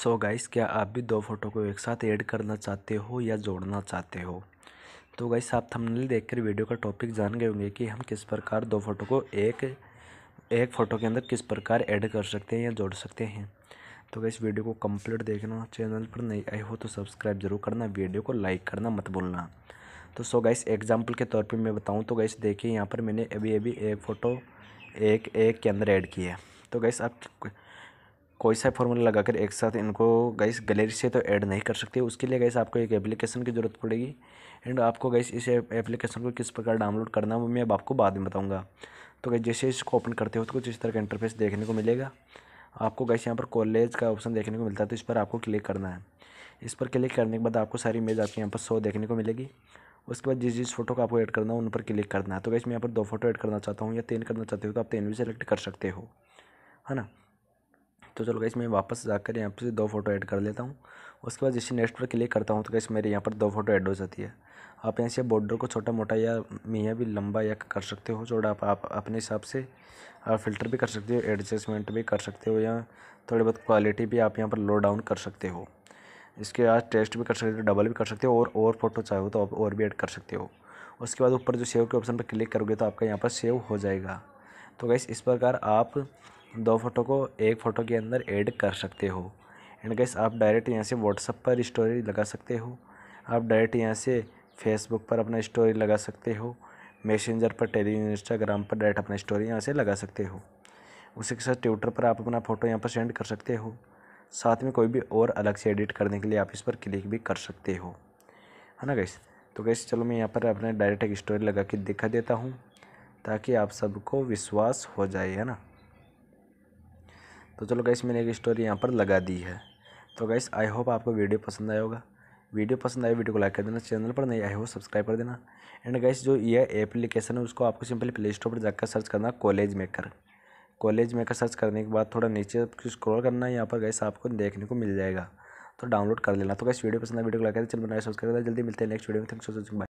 सो so guys क्या आप भी दो फोटो को एक साथ ऐड करना चाहते हो या जोड़ना चाहते हो तो गाइस आप थंबनेल देखकर वीडियो का टॉपिक जान गए होंगे कि हम किस प्रकार दो फोटो को एक एक फ़ोटो के अंदर किस प्रकार ऐड कर सकते हैं या जोड़ सकते हैं तो गाइस वीडियो को कंप्लीट देखना चैनल पर नहीं आए हो तो सब्सक्राइब जरूर करना वीडियो को लाइक करना मत भूलना तो सो गाइस एग्जाम्पल के तौर पर मैं बताऊँ तो गाइस देखिए यहाँ पर मैंने अभी अभी एक फ़ोटो एक एक के अंदर ऐड किया है तो गाइस आप कोई सा फॉर्मूला लगाकर एक साथ इनको गैस गैलरी से तो ऐड नहीं कर सकते उसके लिए गैस आपको एक एप्लीकेशन की ज़रूरत पड़ेगी एंड आपको गैस इस एप्लीकेशन को किस प्रकार डाउनलोड करना वो मैं अब आपको बाद में बताऊँगा तो गैस जैसे इसको ओपन करते हो तो कुछ इस तरह का इंटरफेस देखने को मिलेगा आपको गैस यहाँ पर कॉलेज का ऑप्शन देखने को मिलता है तो इस पर आपको क्लिक करना है इस पर क्लिक करने के बाद आपको सारी इमेज आपके यहाँ पर शो देखने को मिलेगी उसके बाद जिस जिस फोटो को आपको ऐड करना है उन पर क्लिक करना है तो गैस मैं यहाँ पर दो फोटो ऐड करना चाहता हूँ या तीन करना चाहते हो तो आप तीन भी सेलेक्ट कर सकते हो है ना तो चलो गैस मैं वापस जाकर यहाँ पर दो फोटो ऐड कर लेता हूँ उसके बाद जैसे नेक्स्ट पर क्लिक करता हूँ तो कैसे मेरे यहाँ पर दो फोटो ऐड हो जाती है आप यहाँ से बॉर्डर को छोटा मोटा या मियाँ भी लंबा या कर सकते हो छोटा आप, आप अपने हिसाब से आप फिल्टर भी कर सकते हो एडजस्टमेंट भी कर सकते हो या थोड़ी बहुत क्वालिटी भी आप यहाँ पर लो डाउन कर सकते हो इसके बाद टेस्ट भी कर सकते हो डबल भी कर सकते हो और और फोटो हो तो आप और भी ऐड कर सकते हो उसके बाद ऊपर जो सेव के ऑप्शन पर क्लिक करोगे तो आपका यहाँ पर सेव हो जाएगा तो गैस इस प्रकार आप दो फ़ोटो को एक फ़ोटो के अंदर ऐड कर सकते हो एंड गैस आप डायरेक्ट यहाँ से व्हाट्सअप पर स्टोरी लगा सकते हो आप डायरेक्ट यहाँ से फेसबुक पर अपना स्टोरी लगा सकते हो मैसेंजर पर टेली इंस्टाग्राम पर डायरेक्ट अपना स्टोरी यहाँ से लगा सकते हो उसी के साथ ट्विटर पर आप अपना फ़ोटो यहाँ पर सेंड कर सकते हो साथ में कोई भी और अलग से एडिट करने के लिए आप इस पर क्लिक भी कर सकते हो है ना गैस तो गैस चलो मैं यहाँ पर अपने डायरेक्ट एक स्टोरी लगा के दिखा देता हूँ ताकि आप सबको विश्वास हो जाए है ना तो चलो गैस मैंने एक स्टोरी यहाँ पर लगा दी है तो गैस आई होप आपको वीडियो पसंद आया होगा वीडियो पसंद आए वीडियो को लाइक कर देना चैनल पर नहीं आए हो सब्सक्राइब कर देना एंड गैस जो ये एप्लीकेशन है उसको आपको सिंपली प्ले स्टोर पर जाकर सर्च करना college maker college maker search करने के बाद थोड़ा नीचे स्क्रॉल करना यहाँ पर गैस आपको देखने को मिल जाएगा तो डाउनलोड कर लेना तो गैस वीडियो पसंद आए वीडियो को लाइक कर चैनल बनाए सब्सक्राइब कर जल्दी मिलते हैं नेक्स्ट वीडियो में थैंक्स फॉर वॉचिंग बाय